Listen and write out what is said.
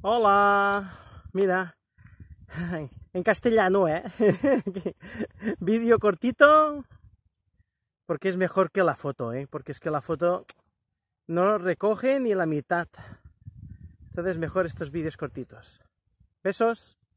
Hola, mira, en castellano, ¿eh? Vídeo cortito, porque es mejor que la foto, ¿eh? Porque es que la foto no recoge ni la mitad. Entonces mejor estos vídeos cortitos. Besos.